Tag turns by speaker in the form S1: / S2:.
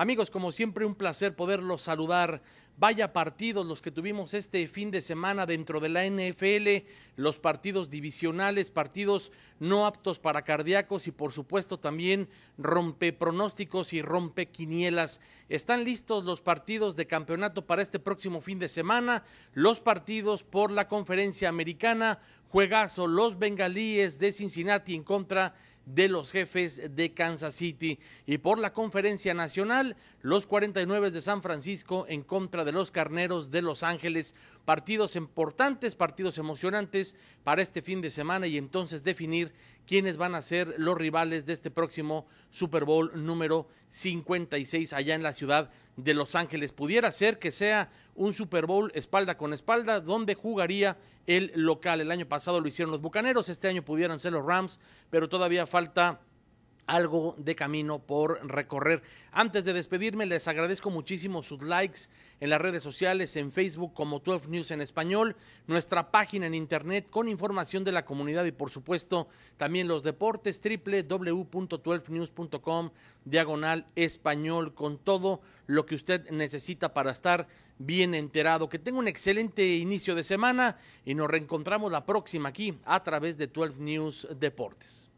S1: Amigos, como siempre, un placer poderlos saludar. Vaya partidos los que tuvimos este fin de semana dentro de la NFL, los partidos divisionales, partidos no aptos para cardíacos y por supuesto también rompe pronósticos y rompe quinielas. Están listos los partidos de campeonato para este próximo fin de semana, los partidos por la conferencia americana, juegazo, los bengalíes de Cincinnati en contra de de los jefes de Kansas City. Y por la conferencia nacional, los 49 de San Francisco en contra de los Carneros de Los Ángeles partidos importantes, partidos emocionantes para este fin de semana y entonces definir quiénes van a ser los rivales de este próximo Super Bowl número 56 allá en la ciudad de Los Ángeles. Pudiera ser que sea un Super Bowl espalda con espalda donde jugaría el local. El año pasado lo hicieron los Bucaneros, este año pudieran ser los Rams, pero todavía falta algo de camino por recorrer. Antes de despedirme, les agradezco muchísimo sus likes en las redes sociales, en Facebook como 12 News en español, nuestra página en internet con información de la comunidad y por supuesto también los deportes www.12news.com diagonal español con todo lo que usted necesita para estar bien enterado. Que tenga un excelente inicio de semana y nos reencontramos la próxima aquí a través de 12 News Deportes.